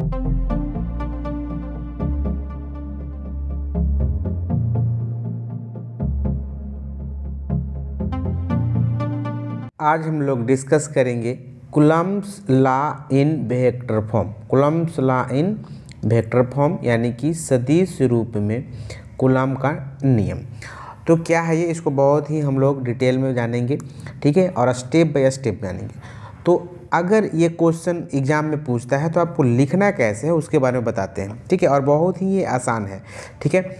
आज हम लोग डिस्कस करेंगे Coulomb's law in vector form Coulomb's law in vector form यानी कि सदिश रूप में कुलम का नियम तो क्या है ये इसको बहुत ही हम लोग डिटेल में जानेंगे ठीक है और स्टेप बाय स्टेप जानेंगे तो अगर ये क्वेश्चन एग्ज़ाम में पूछता है तो आपको लिखना कैसे है उसके बारे में बताते हैं ठीक है और बहुत ही ये आसान है ठीक है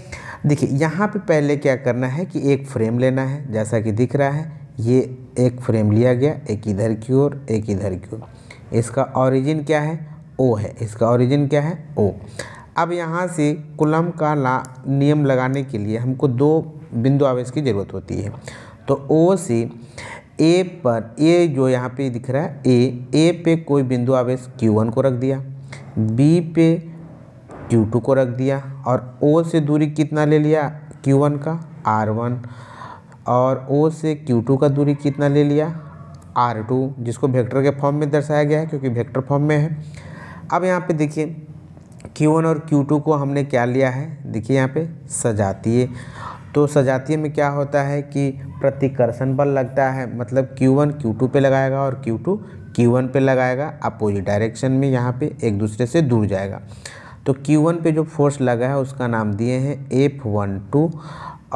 देखिए यहाँ पे पहले क्या करना है कि एक फ्रेम लेना है जैसा कि दिख रहा है ये एक फ्रेम लिया गया एक इधर की ओर एक इधर की ओर इसका ऑरिजिन क्या है ओ है इसका ऑरिजिन क्या है ओ अब यहाँ से कुलम का ला नियम लगाने के लिए हमको दो बिंदु आवेश की ज़रूरत होती है तो ओ से ए पर ए जो यहाँ पे दिख रहा है ए ए पे कोई बिंदु आवेश क्यू वन को रख दिया बी पे क्यू टू को रख दिया और ओ से दूरी कितना ले लिया क्यू वन का आर वन और ओ से क्यू टू का दूरी कितना ले लिया आर टू जिसको वेक्टर के फॉर्म में दर्शाया गया है क्योंकि वेक्टर फॉर्म में है अब यहाँ पे देखिए क्यू वन और क्यू टू को हमने क्या लिया है देखिए यहाँ पे सजातीय तो सजातीय में क्या होता है कि प्रतिकर्षण बल लगता है मतलब Q1 Q2 पे लगाएगा और Q2 Q1 पे लगाएगा अपोजिट डायरेक्शन में यहाँ पे एक दूसरे से दूर जाएगा तो Q1 पे जो फोर्स लगा है उसका नाम दिए हैं F12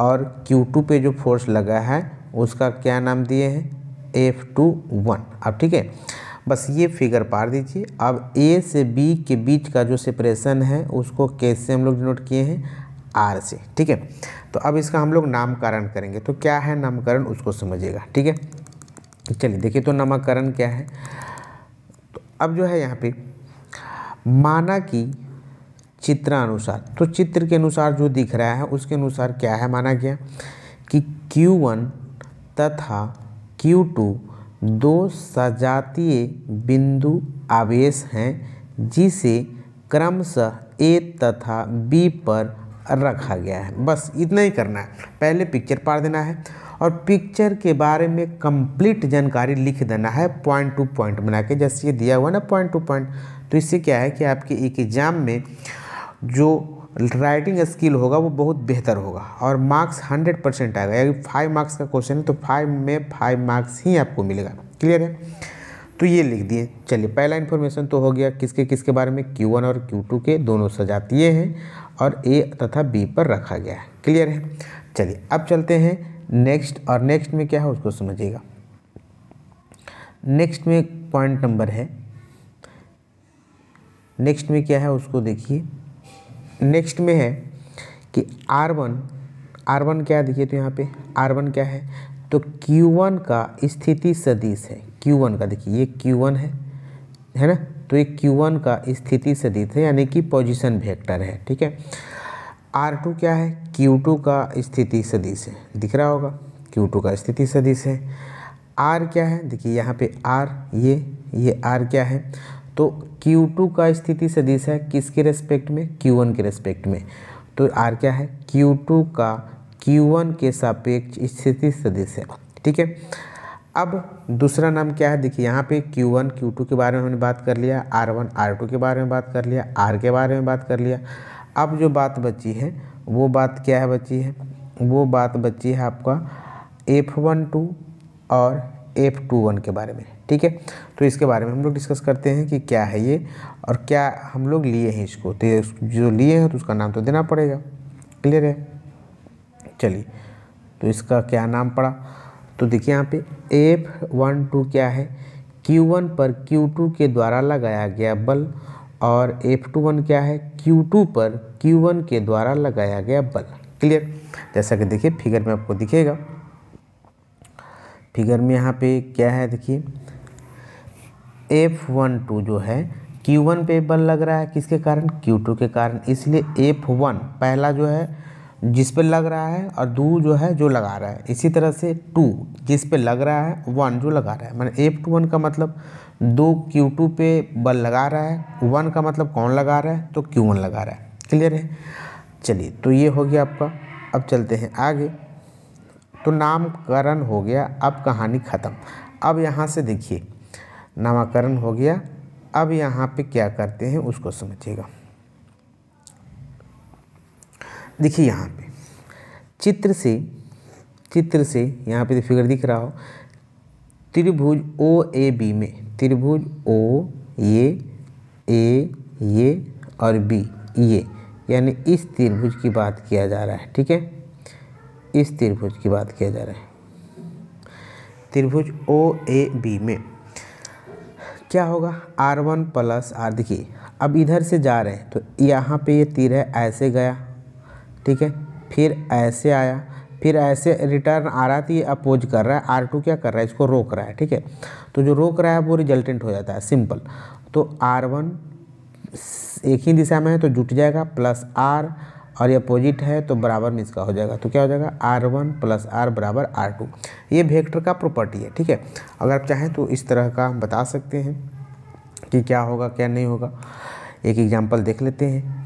और Q2 पे जो फोर्स लगा है उसका क्या नाम दिए हैं F21 अब ठीक है बस ये फिगर पार दीजिए अब ए से बी के बीच का जो सेपरेशन है उसको कैसे हम लोग नोट किए हैं आर से ठीक है तो अब इसका हम लोग नामकरण करेंगे तो क्या है नामकरण उसको समझिएगा ठीक है चलिए देखिए तो नामकरण क्या है तो अब जो है यहाँ पे माना कि चित्रानुसार तो चित्र के अनुसार जो दिख रहा है उसके अनुसार क्या है माना गया कि Q1 तथा Q2 दो सजातीय बिंदु आवेश हैं जिसे क्रमशः ए तथा बी पर रखा गया है बस इतना ही करना है पहले पिक्चर पार देना है और पिक्चर के बारे में कंप्लीट जानकारी लिख देना है पॉइंट टू पॉइंट बना के जैसे ये दिया हुआ ना पॉइंट टू पॉइंट तो इससे क्या है कि आपके एक एग्ज़ाम में जो राइटिंग स्किल होगा वो बहुत बेहतर होगा और मार्क्स हंड्रेड परसेंट आएगा यदि फाइव मार्क्स का क्वेश्चन है तो फाइव में फाइव मार्क्स ही आपको मिलेगा क्लियर है तो ये लिख दिए चलिए पहला इन्फॉर्मेशन तो हो गया किसके किसके बारे में Q1 और Q2 के दोनों सजातीय हैं और ए तथा बी पर रखा गया है क्लियर है चलिए अब चलते हैं नेक्स्ट और नेक्स्ट में क्या है उसको समझिएगा नेक्स्ट में पॉइंट नंबर है नेक्स्ट में क्या है उसको देखिए नेक्स्ट में है कि आर वन आर वन क्या देखिए तो यहाँ पे आर वन क्या है तो क्यू वन का स्थिति सदिश है क्यू वन का देखिए ये क्यू वन है है ना तो ये Q1 का स्थिति सदित है यानी कि पोजीशन वेक्टर है ठीक है R2 क्या है Q2 का स्थिति सदिश है दिख रहा होगा Q2 का स्थिति सदिश है R क्या है देखिए यहाँ पे R ये ये R क्या है तो Q2 का स्थिति सदिश है किसके रेस्पेक्ट में Q1 के रेस्पेक्ट में तो R क्या है Q2 का Q1 के सापेक्ष स्थिति सदिश है ठीक है अब दूसरा नाम क्या है देखिए यहाँ पे Q1, Q2 के बारे में हमने बात कर लिया R1, R2 के बारे में बात कर लिया R के बारे में बात कर लिया अब जो बात बची है वो बात क्या है बची है वो बात बची है आपका F12 और F21 के बारे में ठीक है तो इसके बारे में हम लोग डिस्कस करते हैं कि क्या है ये और क्या हम लोग लिए हैं इसको तो जो लिए हैं तो उसका नाम तो देना पड़ेगा क्लियर है चलिए तो इसका क्या नाम पड़ा तो देखिए यहाँ पे एफ वन टू क्या है क्यू वन पर क्यू टू के द्वारा लगाया गया बल और एफ टू वन क्या है क्यू टू पर क्यू वन के द्वारा लगाया गया बल क्लियर जैसा कि देखिए फिगर में आपको दिखेगा फिगर में यहाँ पे क्या है देखिए एफ वन टू जो है क्यू वन पे बल लग रहा है किसके कारण क्यू टू के कारण इसलिए एफ वन पहला जो है जिस पे लग रहा है और दू जो है जो लगा रहा है इसी तरह से टू जिस पे लग रहा है वन जो लगा रहा है मैंने एफ टू वन का मतलब दो क्यू टू पे बल लगा रहा है वन का मतलब कौन लगा रहा है तो क्यू वन लगा रहा है क्लियर है चलिए तो ये हो गया आपका अब चलते हैं आगे तो नामकरण हो गया अब कहानी ख़त्म अब यहाँ से देखिए नामकरण हो गया अब यहाँ पर क्या करते हैं उसको समझिएगा देखिए यहाँ पे चित्र से चित्र से यहाँ पे फिगर दिख रहा हो त्रिभुज ओ ए बी में त्रिभुज ओ ये ए ये और बी ये यानी इस त्रिभुज की बात किया जा रहा है ठीक है इस त्रिभुज की बात किया जा रहा है त्रिभुज ओ ए बी में क्या होगा आर वन प्लस आर देखिए अब इधर से जा रहे हैं तो यहाँ पे ये तीर है ऐसे गया ठीक है फिर ऐसे आया फिर ऐसे रिटर्न आ रहा था तो ये अपोज कर रहा है आर टू क्या कर रहा है इसको रोक रहा है ठीक है तो जो रोक रहा है वो रिजल्टेंट हो जाता है सिंपल तो आर वन एक ही दिशा में है तो जुट जाएगा प्लस आर और ये अपोजिट है तो बराबर में इसका हो जाएगा तो क्या हो जाएगा आर वन प्लस आर बराबर आर टू ये वेक्टर का प्रॉपर्टी है ठीक है अगर आप चाहें तो इस तरह का बता सकते हैं कि क्या होगा क्या नहीं होगा एक एग्जाम्पल देख लेते हैं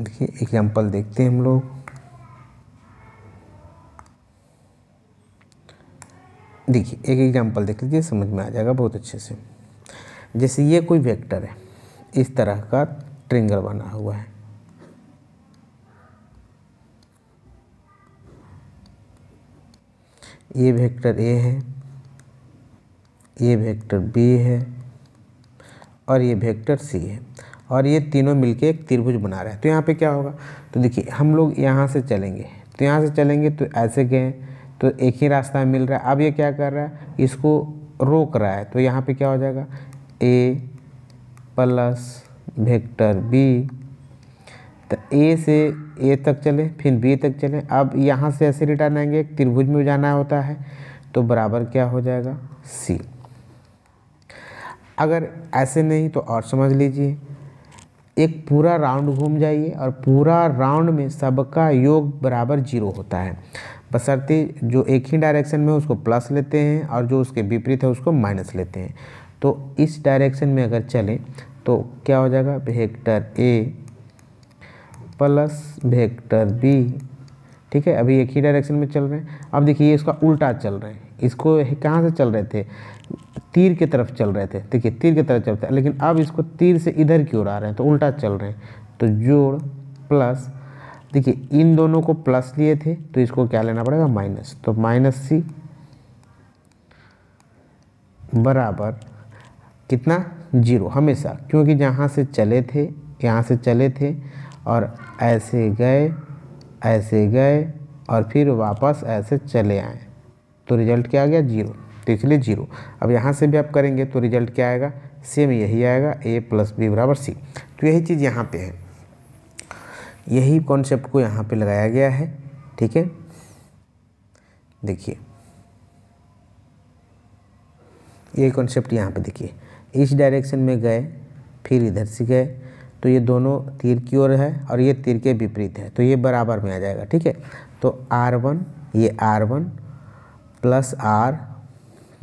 देखिए एग्जाम्पल देखते हैं हम लोग देखिए एक एग्जाम्पल देख लीजिए समझ में आ जाएगा बहुत अच्छे से जैसे ये कोई वेक्टर है इस तरह का ट्रिंगल बना हुआ है ये वेक्टर ए है ये वेक्टर बी है और ये वेक्टर सी है और ये तीनों मिलके एक त्रिभुज बना रहे हैं तो यहाँ पे क्या होगा तो देखिए हम लोग यहाँ से चलेंगे तो यहाँ से चलेंगे तो ऐसे गए तो एक ही रास्ता मिल रहा है अब ये क्या कर रहा है इसको रोक रहा है तो यहाँ पे क्या हो जाएगा ए प्लस वेक्टर बी तो ए से ए तक चले फिर बी तक चले अब यहाँ से ऐसे रिटर्न आएंगे त्रिभुज में जाना होता है तो बराबर क्या हो जाएगा सी अगर ऐसे नहीं तो और समझ लीजिए एक पूरा राउंड घूम जाइए और पूरा राउंड में सबका योग बराबर जीरो होता है बसरते जो एक ही डायरेक्शन में उसको प्लस लेते हैं और जो उसके विपरीत है उसको माइनस लेते हैं तो इस डायरेक्शन में अगर चलें तो क्या हो जाएगा vector A plus vector B ठीक है अभी एक ही डायरेक्शन में चल रहे हैं अब देखिए इसका उल्टा चल रहे हैं इसको कहाँ से चल रहे थे तीर की तरफ चल रहे थे देखिए तीर की तरफ चलते लेकिन अब इसको तीर से इधर की ओर आ रहे हैं तो उल्टा चल रहे हैं तो जोड़ प्लस देखिए इन दोनों को प्लस लिए थे तो इसको क्या लेना पड़ेगा माइनस तो माइनस सी बराबर कितना जीरो हमेशा क्योंकि जहाँ से चले थे यहाँ से चले थे और ऐसे गए ऐसे गए और फिर वापस ऐसे चले आए तो रिजल्ट क्या आ गया जीरो तो इसलिए जीरो अब यहाँ से भी आप करेंगे तो रिजल्ट क्या आएगा सेम यही आएगा ए प्लस बी बराबर सी तो यही चीज़ यहाँ पे है यही कॉन्सेप्ट को यहाँ पे लगाया गया है ठीक है देखिए ये कॉन्सेप्ट यहाँ पे देखिए इस डायरेक्शन में गए फिर इधर से गए तो ये दोनों तीर की ओर है और ये तीर के विपरीत है तो ये बराबर में आ जाएगा ठीक है तो आर वन ये आर वन प्लस आर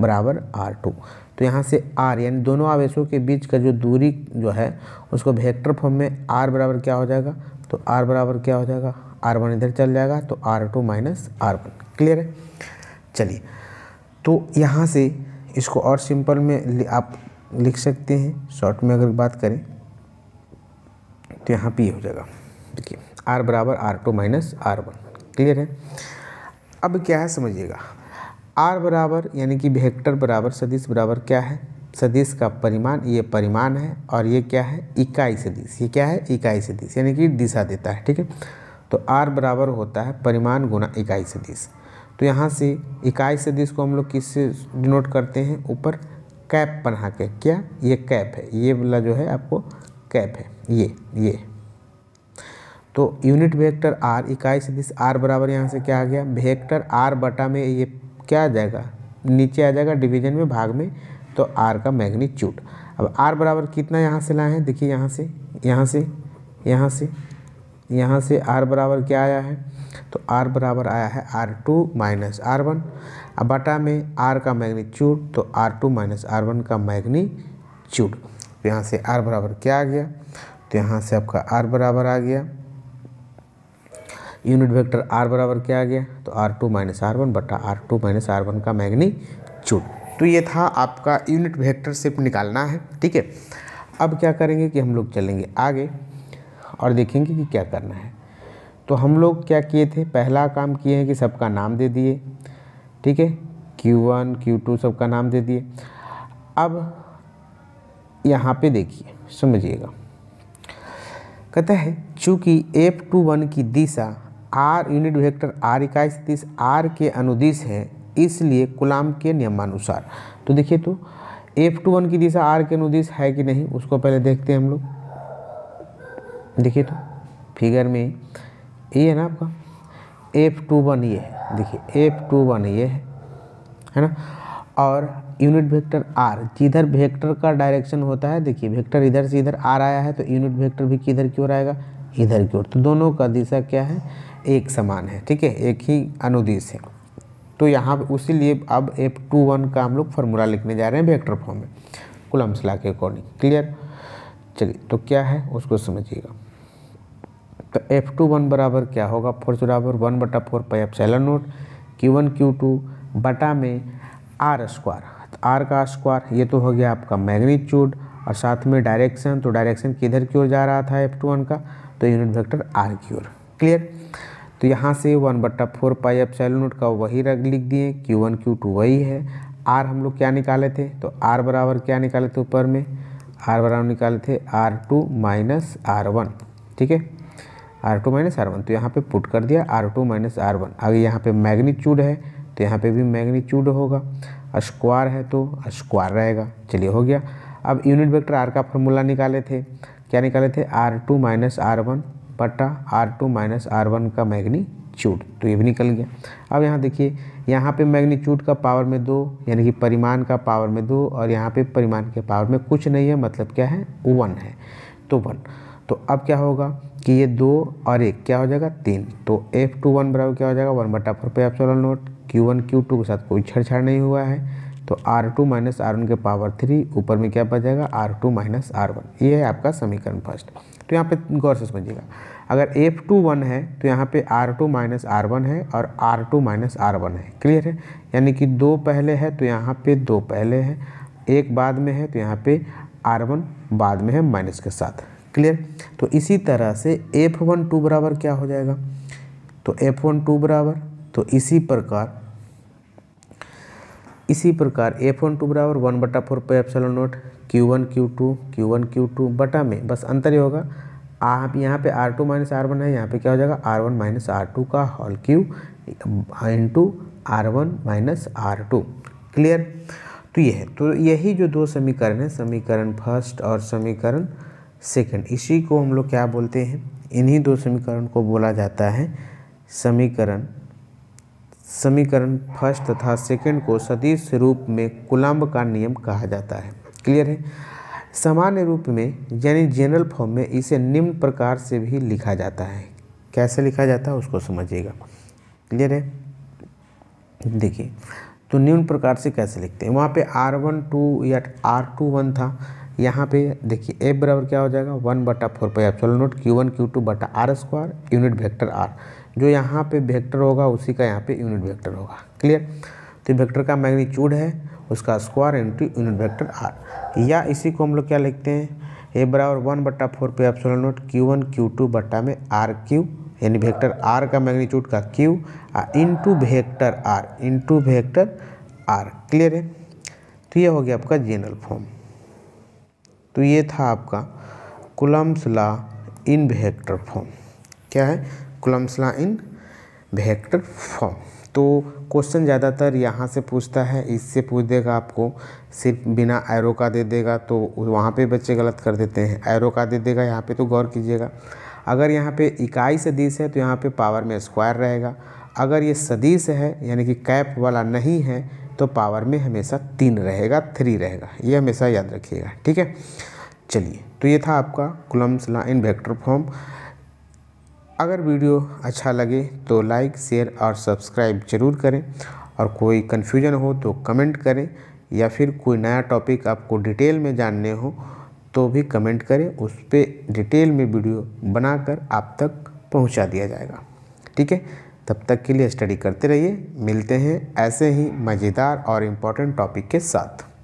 बराबर आर टू तो यहाँ से आर यानी दोनों आवेशों के बीच का जो दूरी जो है उसको वेक्टर फॉर्म में आर बराबर क्या हो जाएगा तो आर बराबर क्या हो जाएगा आर वन इधर चल जाएगा तो R two minus R one clear है चलिए तो यहाँ से इसको और सिंपल में आप लिख सकते हैं शॉर्ट में अगर बात करें तो यहाँ पे हो जाएगा देखिए आर बराबर R two minus R one clear है अब क्या है समझिएगा आर बराबर यानी कि वेक्टर बराबर सदिश बराबर क्या है सदिश का परिमाण ये परिमाण है और ये क्या है इकाई सदिश ये क्या है इकाई सदिश यानी कि दिशा देता है ठीक है तो आर बराबर होता है परिमाण गुना इकाई सदिश तो यहाँ से इकाई सदिश को हम लोग किससे डिनोट करते हैं ऊपर कैप बना के क्या ये कैप है ये वाला जो है आपको कैप है ये ये तो यूनिट वेक्टर आर इकाई सदिश आर बराबर यहाँ से क्या आ गया वेक्टर आर बटा में ये क्या आ जाएगा नीचे आ जाएगा डिवीजन में भाग में तो आर का मैग्नीट्यूड अब आर बराबर कितना यहाँ से लाए हैं देखिए यहाँ से यहाँ से यहाँ से यहाँ से आर बराबर क्या आया है तो आर बराबर आया है R two minus R one अब बटा में आर का मैग्नीट्यूड तो R two minus R one का मैग्नीट्यूड तो यहाँ से आर बराबर क्या आ गया तो यहाँ से आपका आर बराबर आ गया यूनिट वेक्टर आर बराबर क्या आ गया तो R two minus R one बटा R two minus R one का चूट तो ये था आपका यूनिट वेक्टर सिर्फ निकालना है ठीक है अब क्या करेंगे कि हम लोग चलेंगे आगे और देखेंगे कि क्या करना है तो हम लोग क्या किए थे पहला काम किए हैं कि सबका नाम दे दिए ठीक है क्यू वन क्यू टू सबका नाम दे दिए अब यहाँ पे देखिए समझिएगा कहता है चूँकि एफ टू वन की दिशा आर यूनिट वेक्टर आर इकाई सतीश आर के अनुदिश है इसलिए गुलाम के नियमानुसार तो देखिए तो एफ टू वन की दिशा आर के अनुदिश है कि नहीं उसको पहले देखते हैं हम लोग देखिए तो फिगर में ये है ना आपका एफ टू वन ये है देखिए एफ टू वन ये है है ना और यूनिट वेक्टर आर जिधर वेक्टर का डायरेक्शन होता है देखिए वेक्टर इधर से इधर आर आया है तो यूनिट वेक्टर भी किधर की ओर आएगा इधर की ओर तो दोनों का दिशा क्या है एक समान है ठीक है एक ही अनुदेश है तो यहाँ उसी लिए अब एफ टू वन का हम लोग फार्मूला लिखने जा रहे हैं वेक्टर फॉर्म में कुलम ला के अकॉर्डिंग क्लियर चलिए तो क्या है उसको समझिएगा तो एफ टू वन बराबर क्या होगा फोर बराबर वन बटा four pi epsilon naught Q one Q two बटा में आर स्क्वायर तो आर का स्क्वायर ये तो हो गया आपका मैग्नीट्यूड और साथ में डायरेक्शन तो डायरेक्शन किधर की ओर जा रहा था एफ टू वन का तो यूनिट वेक्टर आर की ओर क्लियर तो यहाँ से वन बट्टा फोर पाई अब नोट का वही रख लिख दिए क्यू वन क्यू टू वही है आर हम लोग क्या निकाले थे तो आर बराबर क्या निकाले थे ऊपर में आर बराबर निकाले थे R two minus R one ठीक है R two minus R one तो यहाँ पे पुट कर दिया R two minus R one अगर यहाँ पे मैग्नीट्यूड है तो यहाँ पे भी मैग्नीट्यूड होगा स्क्वायर है तो स्क्वायर रहेगा चलिए हो गया अब यूनिट वेक्टर आर का फॉर्मूला निकाले थे क्या निकाले थे R two minus R one बटा R two minus R one का मैग्नीच्यूड तो ये भी निकल गया अब यहाँ देखिए यहाँ पे मैग्नीच्यूड का पावर में दो यानी कि परिमाण का पावर में दो और यहाँ पे परिमाण के पावर में कुछ नहीं है मतलब क्या है वन है तो वन तो अब क्या होगा कि ये दो और एक क्या हो जाएगा तीन तो एफ टू वन बराबर क्या हो जाएगा वन बटा four pi epsilon naught Q one Q two के साथ कोई छेड़छाड़ नहीं हुआ है तो R two minus R one के पावर थ्री ऊपर में क्या बच जाएगा R two minus R one ये है आपका समीकरण फर्स्ट तो यहाँ पे गौर से समझिएगा अगर एफ टू वन है तो यहाँ पे R two minus R one है और R two minus R one है क्लियर है यानी कि दो पहले है तो यहाँ पे दो पहले है एक बाद में है तो यहाँ पे आर वन बाद में है माइनस के साथ क्लियर तो इसी तरह से एफ वन टू बराबर क्या हो जाएगा तो एफ वन टू बराबर तो इसी प्रकार इसी प्रकार एफ वन टू बराबर वन बटा four pi epsilon naught Q one Q two Q one Q two बटा में बस अंतर ही होगा आप यहाँ पे R two minus R one है यहाँ पे क्या हो जाएगा R one minus R two का whole cube into R one minus R two clear तो ये है तो यही जो दो समीकरण है समीकरण फर्स्ट और समीकरण सेकेंड इसी को हम लोग क्या बोलते हैं इन्हीं दो समीकरण को बोला जाता है समीकरण समीकरण फर्स्ट तथा सेकंड को सदिश रूप में कुलम्ब का नियम कहा जाता है क्लियर है सामान्य रूप में यानी जनरल फॉर्म में इसे निम्न प्रकार से भी लिखा जाता है कैसे लिखा जाता है उसको समझिएगा क्लियर है देखिए तो निम्न प्रकार से कैसे लिखते हैं वहाँ पे आर वन टू या आर टू वन था यहाँ पे देखिए ए बराबर क्या हो जाएगा वन बटा four pi epsilon naught Q one Q two बटा R square unit vector R जो यहाँ पे वेक्टर होगा उसी का यहाँ पे यूनिट वेक्टर होगा क्लियर तो वेक्टर का मैग्नीट्यूड है उसका square into unit vector R या इसी को हम लोग क्या लिखते हैं ए बराबर वन बट्टा four pi epsilon naught Q one Q two बट्टा में आर क्यू यानी वेक्टर आर का मैग्नीट्यूड का cube into vector R into vector R clear है तो ये हो गया आपका जनरल फॉर्म तो ये था आपका Coulomb's law in vector form क्या है Coulomb's law in vector form तो क्वेश्चन ज़्यादातर यहाँ से पूछता है इससे पूछ देगा आपको सिर्फ बिना एरो का दे देगा तो वहाँ पे बच्चे गलत कर देते हैं एरो का दे देगा यहाँ पे तो गौर कीजिएगा अगर यहाँ पे इकाई सदीश है तो यहाँ पे पावर में स्क्वायर रहेगा अगर ये सदीश है यानी कि कैप वाला नहीं है तो पावर में हमेशा तीन रहेगा थ्री रहेगा ये हमेशा याद रखिएगा ठीक है चलिए तो ये था आपका Coulomb's law in vector form अगर वीडियो अच्छा लगे तो लाइक शेयर और सब्सक्राइब जरूर करें और कोई कन्फ्यूजन हो तो कमेंट करें या फिर कोई नया टॉपिक आपको डिटेल में जानने हो तो भी कमेंट करें उस पर डिटेल में वीडियो बनाकर आप तक पहुंचा दिया जाएगा ठीक है तब तक के लिए स्टडी करते रहिए मिलते हैं ऐसे ही मज़ेदार और इम्पोर्टेंट टॉपिक के साथ